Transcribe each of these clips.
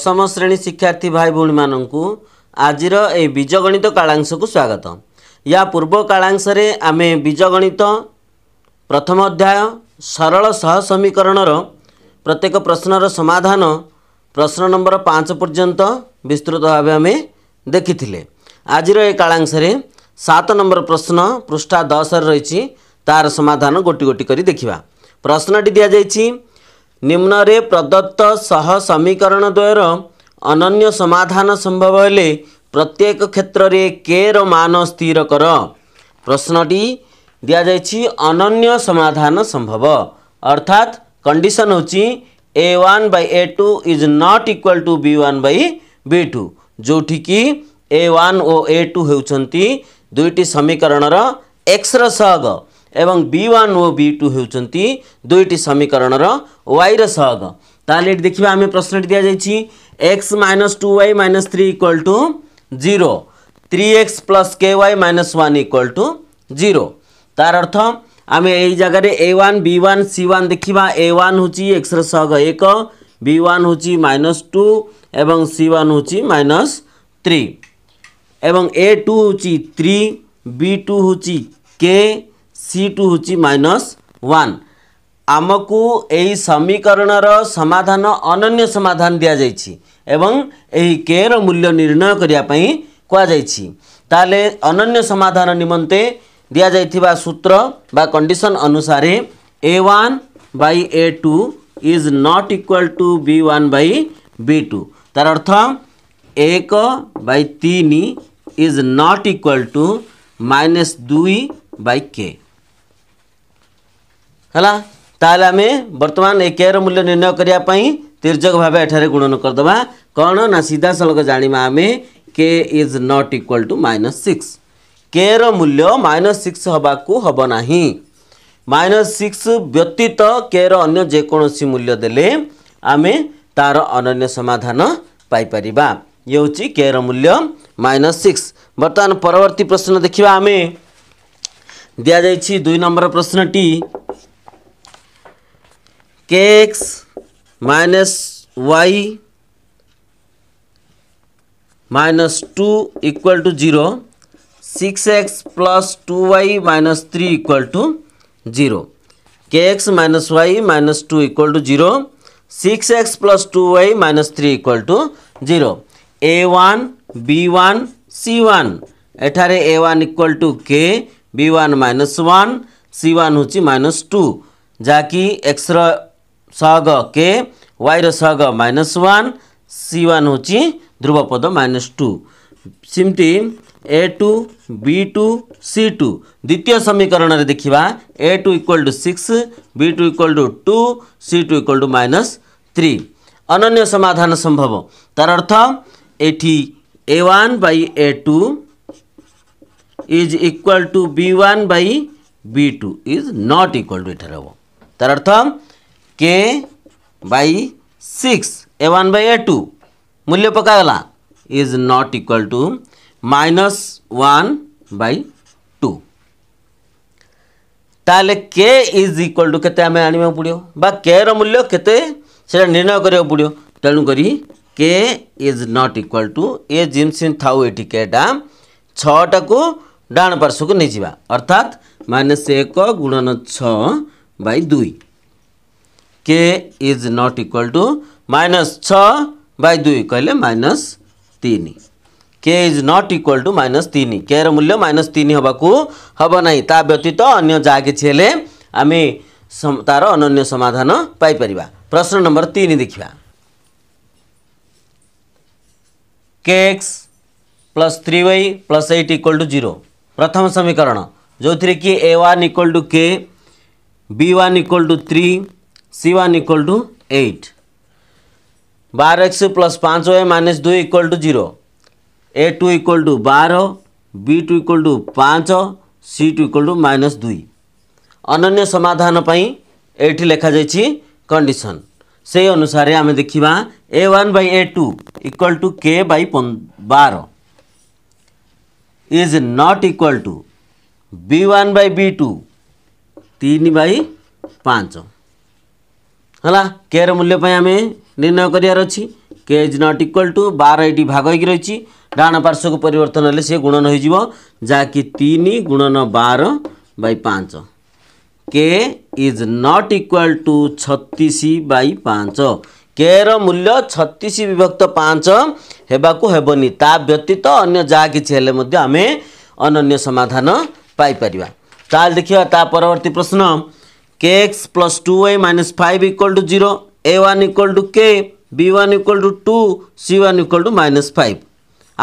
ଦଶମ ଶ୍ରେଣୀ ଶିକ୍ଷାର୍ଥୀ ଭାଇ ଭଉଣୀମାନଙ୍କୁ ଆଜିର ଏହି ବୀଜଗଣିତ କାଳାଂଶକୁ ସ୍ୱାଗତ ୟା ପୂର୍ବ କାଳାଂଶରେ ଆମେ ଗଣିତ ପ୍ରଥମ ଅଧ୍ୟାୟ ସରଳ ସହ ସମୀକରଣର ପ୍ରତ୍ୟେକ ପ୍ରଶ୍ନର ସମାଧାନ ପ୍ରଶ୍ନ ନମ୍ବର ପାଞ୍ଚ ପର୍ଯ୍ୟନ୍ତ ବିସ୍ତୃତ ଭାବେ ଆମେ ଦେଖିଥିଲେ ଆଜିର ଏ କାଳାଂଶରେ ସାତ ନମ୍ବର ପ୍ରଶ୍ନ ପୃଷ୍ଠା ଦଶରେ ରହିଛି ତାର ସମାଧାନ ଗୋଟି ଗୋଟି କରି ଦେଖିବା ପ୍ରଶ୍ନଟି ଦିଆଯାଇଛି ନିମ୍ନରେ ପ୍ରଦତ୍ତ ସହ ସମୀକରଣ ଦ୍ୱୟର ଅନନ୍ୟ ସମାଧାନ ସମ୍ଭବ ହେଲେ ପ୍ରତ୍ୟେକ କ୍ଷେତ୍ରରେ କେର ମାନ ସ୍ଥିର କର ପ୍ରଶ୍ନଟି ଦିଆଯାଇଛି ଅନନ୍ୟ ସମାଧାନ ସମ୍ଭବ ଅର୍ଥାତ୍ କଣ୍ଡିସନ୍ ହେଉଛି A one by A two is not equal to B one by B two ଯେଉଁଠିକି A one O A two ହେଉଛନ୍ତି ଦୁଇଟି ସମୀକରଣର ଏକ୍ସର ସହଗ ଏବଂ ବି ୱାନ୍ ଓ ବି ଟୁ ହେଉଛନ୍ତି ଦୁଇଟି ସମୀକରଣର ୱାଇର ସହଗ ତାହେଲେ ଏଠି ଦେଖିବା ଆମେ ପ୍ରଶ୍ନଟି ଦିଆଯାଇଛି X minus two Y minus three equal to zero three X plus K Y minus one equal to zero তার অর্থ আমি এই জায়গায় A one B one C one দেখা এ ওয়ান হচ্ছে এক্সর সহগ এক বি ওয়ান হচ্ছে মাইনস টু এবং সি ওয়ান হচ্ছে মাইনস থ্রি এবং এ টু হচ্ছে থ্রি বি টু হচ্ছে K C two minus minus one आमकु यही समीकरण र समाधान अनन्य समाधान दिन्छ के र मूल्य निर्णय कुनै अनन्य समाधान निमते दित्र वा कन्डिसन अनुसार A one by A two is not equal to B one by B two अर्थ एक by is not equal to म दुई के होला तर्त र मूल्य निर्णय तिर्जक भाइ गुणन गरिदमा कन् न सिधासँग जाँदा आमे K is not equal to minus six K र मूल्य मइनस सिक्स हे नै मनस सिक्स व्यतीत के र अन्यकरण मूल्य दले आम तारन्य समाधान यी के र मूल्य मइनस सिक्स बर्तन पर्वर्ती प्रश्न देखि आम दिइस दुई नम्बर प्रश्नटी K X minus Y minus two equal to zero six X plus two Y minus three equal to zero K X minus Y minus two equal to zero six X plus two Y minus three equal to zero A one B one C one एठारे A one equal to के B one minus one C one हूँ minus two जहाँकि एक्सर सहग के Y रग minus one C one हूँ ध्रुव पद minus two सेमती a two b two c two द्वित समीकरण में देखा a two equal to six b two equal to two c two equal to minus three अन्य समाधान संभव तार अर्थ एटी a one by a two is equal to b one by b two is not equal to ये तार अर्थ k by six a one by a two मूल्य पकागला is not equal to minus one by two ताले k is equal to केते आमे आनिबा पडियो बा के रो मूल्य केते सेटा निर्णय करियो पडियो तेणु करी k is not equal to ए जिमसिन था एठी केटा 6 टा को डाण पार्श्व को नहीं जीवा अर्थात माइनस एक गुणन छ बाई दुई k is not equal to minus छ बाई दुई कहिले माइनस तिन के इज नट इक्वाल टु मनस के र मूल्य मैना तिन हेर्क हे नै ताव्यतीत अन्य आम तार अन समाधान पापर प्रश्न नम्बर तिन देखिया के x plus three y plus eight equal to zero प्रथम समीकरण जो थी कि ए वन इक्वल टू के B one equal to three c one equal to eight बार एक्स प्लस पाँच वाई माइनस दुई equal to zero a two equal to बार बी टू इक्वल टू पाँच c two equal to minus दुई ଅନନ୍ୟ ସମାଧାନ ପାଇଁ ଏଇଠି ଲେଖାଯାଇଛି କଣ୍ଡିସନ୍ ସେଇ ଅନୁସାରେ ଆମେ ଦେଖିବା a one by A two equal होला के र मूल्य पनि आमे निर्णय गरेर k is not equal to बार ए भाग हैक र डाण पर्श्वको परिवर्तन हो गुणन गुणनै जहाँकि तिन गुणन बार बै पांच, के इज नट इक्वाल टू छि बि के र मूल्य छ विभक्त पाँच हेन ताव्यतीत अन्य जहाँकिछ आमे अनु ताल त ता परवर्ती प्रश्न kx plus 2y minus 5 equal to 0, a1 equal to k, b1 equal to 2, c1 equal to minus 5.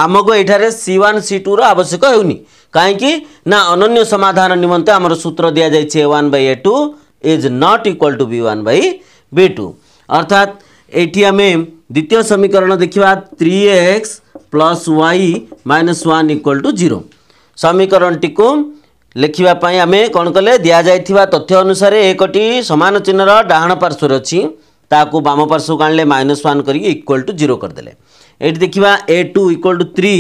ଆମକୁ ଏଠାରେ ସି ୱାନ୍ ସି ଟୁର ଆବଶ୍ୟକ ହେଉନି କାହିଁକି ନା ଅନନ୍ୟ ସମାଧାନ ନିମନ୍ତେ ଆମର ସୂତ୍ର ଦିଆଯାଇଛି a one by A two is not equal to B one by B two ଅର୍ଥାତ୍ ଏଠି ଆମେ ଦ୍ୱିତୀୟ ସମୀକରଣ ଦେଖିବା three x plus y minus one equal to zero ସମୀକରଣଟିକୁ ଲେଖିବା ପାଇଁ ଆମେ କ'ଣ କଲେ ଦିଆଯାଇଥିବା ତଥ୍ୟ ଅନୁସାରେ ଏକଟି ସମାନ ଚିହ୍ନର ଡାହାଣ ପାର୍ଶ୍ୱରେ ଅଛି ତାହାକୁ ବାମ ପାର୍ଶ୍ୱକୁ ଆଣିଲେ ମାଇନସ୍ ୱାନ୍ କରିକି ଇକ୍ୱାଲ୍ ଟୁ ଜିରୋ କରିଦେଲେ ଏଠି ଦେଖିବା a two equal to three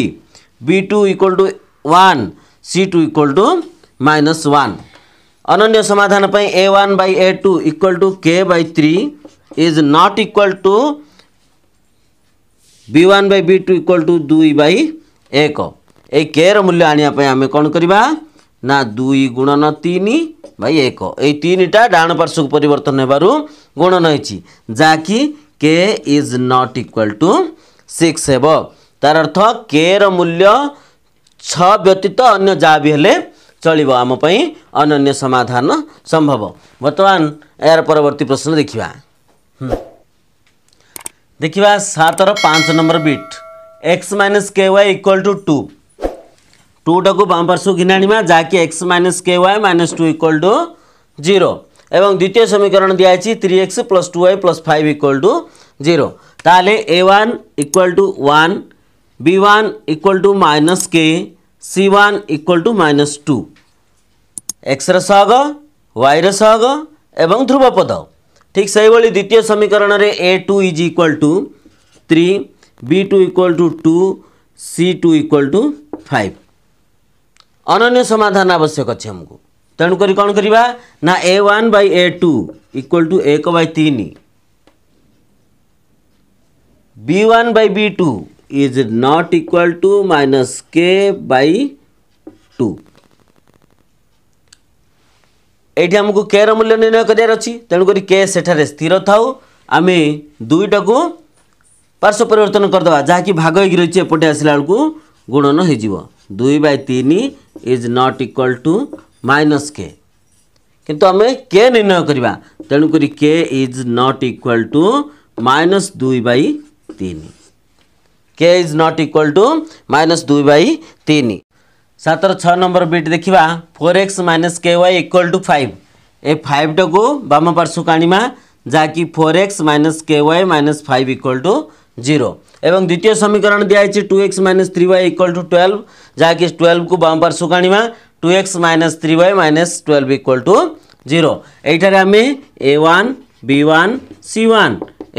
b two equal to one c two equal to minus one ଅନନ୍ୟ ସମାଧାନ ପାଇଁ a one by A two equal to k by three is not equal to B one by B two equal to ଦୁଇ by ଏକ ଏଇ କେର ମୂଲ୍ୟ ଆଣିବା ପାଇଁ ଆମେ କ'ଣ କରିବା दुई गुणन तिन बाई एक टा तिनटा डाण पर्श्व परिवर्तन हेर्नु गुणन है जहाँकि k is not equal to six हेब त अर्थ के र मूल्य छ व्यतीत अन्य जाबि चल्यो आमै अन्य समाधान सम्भव बर्तमान या पर्वर्ती प्रश्न देखिया देखिया सतर पाँच नम्बर बिट एक्स मनस के टू टा को बामपार्स घिनाणी जहाँकि x minus k y minus two equal to zero द्वितीय समीकरण दिखाई three x plus two y plus five equal to zero A one equal to one B one equal to minus k c one equal to minus two x रग y रग एवं ध्रुव पद ठीक से ही द्वितीय समीकरण में a two is equal to three b two equal to two c two equal to five ଅନନ୍ୟ ସମାଧାନ ଆବଶ୍ୟକ ଅଛି ଆମକୁ ତେଣୁକରି କ'ଣ କରିବା ନା a one by A two equal to ଏକ ବାଇ ତିନି b one by B two is not equal to minus k by two ଏଇଠି ଆମକୁ କେର ମୂଲ୍ୟ ନିର୍ଣ୍ଣୟ କରିବାର ଅଛି ତେଣୁକରି କେ ସେଠାରେ ସ୍ଥିର ଥାଉ ଆମେ ଦୁଇଟାକୁ ପାର୍ଶ୍ୱ ପରିବର୍ତ୍ତନ କରିଦେବା ଯାହାକି ଭାଗ ହେଇକି ରହିଛି ଏପଟେ ଆସିଲା ବେଳକୁ ଗୁଣନ ହୋଇଯିବ ଦୁଇ ବାଇ ତିନି is not equal to minus k କିନ୍ତୁ ଆମେ କେ ନିର୍ଣ୍ଣୟ କରିବା ତେଣୁକରି k is not equal to minus ଦୁଇ ବାଇ ତିନି k is not equal to minus ଦୁଇ ବାଇ ତିନି ସାତର ଛଅ ନମ୍ବର ବିଟ୍ ଦେଖିବା four x minus k y equal to five ଏ ଫାଇଭ୍ଟାକୁ ବାମ ପାର୍ଶ୍ୱକୁ ଆଣିବା ଯାହାକି four x minus k y minus five equal to zero এবং দ্বিতীয় সমীকরণ দিয়া হয়েছে two x minus three y equal to twelve যাকি টুয়েলভ কু বাম পার্শ্বক আনবা two x minus three y minus twelve equal to zero এইটার আমি a one B one C one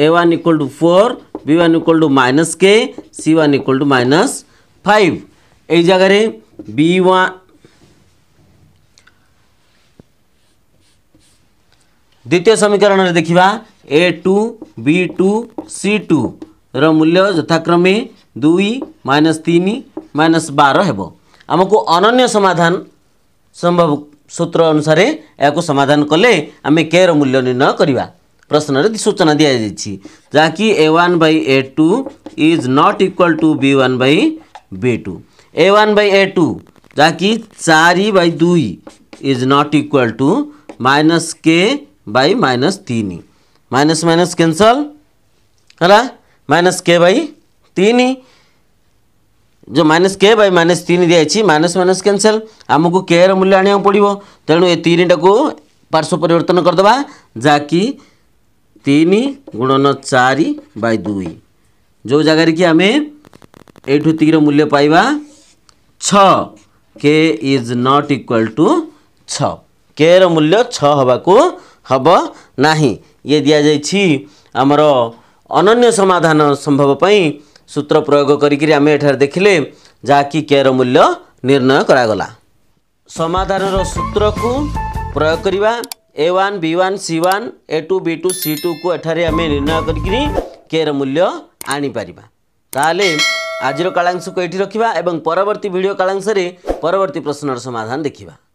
a one equal to four b one equal to minus k c one equal to minus five এই জায়গায় b one দ্বিতীয় সমীকরণের দেখিবা a two b two c two ର ମୂଲ୍ୟ ଯଥାକ୍ରମେ ଦୁଇ minus ତିନି ମାଇନସ୍ ବାର ହେବ ଆମକୁ ଅନନ୍ୟ ସମାଧାନ ସମ୍ଭବ ସୂତ୍ର ଅନୁସାରେ ଏହାକୁ ସମାଧାନ କଲେ ଆମେ କେର ମୂଲ୍ୟ ନିର୍ଣ୍ଣୟ କରିବା ପ୍ରଶ୍ନରେ ସୂଚନା ଦିଆଯାଇଛି ଯାହାକି a one by A two is not equal to B one by B two a one by A two ଯାହାକି ଚାରି ବାଇ ଦୁଇ is not equal to minus k by minus ତିନି ମାଇନସ୍ ମାଇନସ୍ କ୍ୟାନ୍ସଲ୍ ହେଲା minus k by तीन जो minus k बै minus तीन दिखाई minus minus cancel आमको के रूल्य आने पड़ो तेणु ये तीन टाक पार्श्व परिवर्तन करदे जहाँकि तीन गुणन चार बै दुई जो जगार कि आम यू तीर मूल्य पाइबा छ के इज नट इक्वाल टू छ के मूल्य छ हवा हम ना ये दि जामर अनन्य समाधान संभव सूत्र प्रयोग गरिक आमेले जहाँकि केर मूल्य निर्णय करा गरागला समर सूत्र कु प्रयोग एन् विवान् सि वान एु वि टु सि टुको एठ निर्णय केयर मूल्य आनिपार त आज को काशको एटि रकर्ती भिडियो कालांशले पवर्ती प्रश्न प्रश्नर समाधान देखा